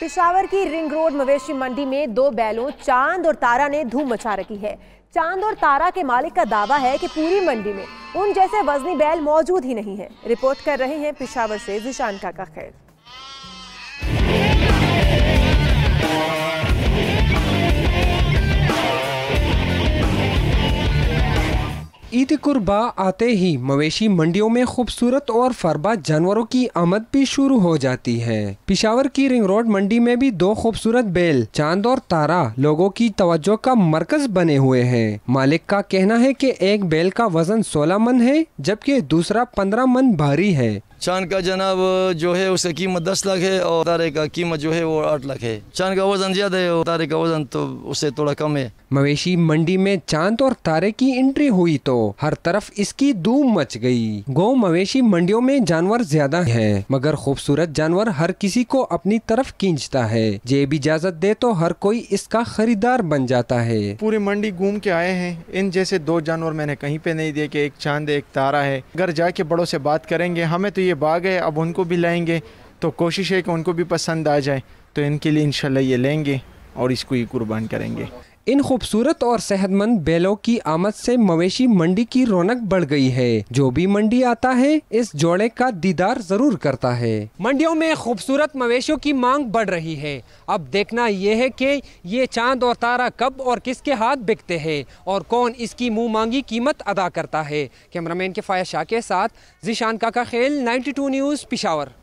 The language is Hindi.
पिशावर की रिंग रोड मवेशी मंडी में दो बैलों चांद और तारा ने धूम मचा रखी है चांद और तारा के मालिक का दावा है कि पूरी मंडी में उन जैसे वजनी बैल मौजूद ही नहीं है रिपोर्ट कर रहे हैं पिशावर से जिशान का खैर ईद कुर्बा आते ही मवेशी मंडियों में खूबसूरत और फरबा जानवरों की आमद भी शुरू हो जाती है पिशावर की रिंग रोड मंडी में भी दो खूबसूरत बैल चांद और तारा लोगों की तवज्जो का मरकज बने हुए हैं मालिक का कहना है कि एक बैल का वजन 16 मन है जबकि दूसरा 15 मन भारी है चांद का जनाब जो है उसकी कीमत दस लाख है और तारे का कीमत जो है वो आठ लाख है चांद का वजन ज़्यादा है और तारे का वजन तो उससे थोड़ा कम है मवेशी मंडी में चांद और तारे की एंट्री हुई तो हर तरफ इसकी धूम मच गई। गौ मवेशी मंडियों में जानवर ज्यादा है मगर खूबसूरत जानवर हर किसी को अपनी तरफ खींचता है जे भी इजाजत दे तो हर कोई इसका खरीदार बन जाता है पूरी मंडी घूम के आए हैं इन जैसे दो जानवर मैंने कहीं पे नहीं देखे एक चांद एक तारा है घर जाके बड़ों से बात करेंगे हमें तो ये ये बाग है अब उनको भी लाएंगे तो कोशिश है कि उनको भी पसंद आ जाए तो इनके लिए इन ये लेंगे और इसको ही कुर्बान करेंगे इन खूबसूरत और सेहतमंद बैलों की आमद से मवेशी मंडी की रौनक बढ़ गई है जो भी मंडी आता है इस जोड़े का दीदार जरूर करता है मंडियों में खूबसूरत मवेशियों की मांग बढ़ रही है अब देखना यह है कि ये चांद और तारा कब और किसके हाथ बिकते हैं और कौन इसकी मुँह मांगी कीमत अदा करता है कैमरामैन के फाया शाह के साथ जिशान काका खेल टू न्यूज़ पिशावर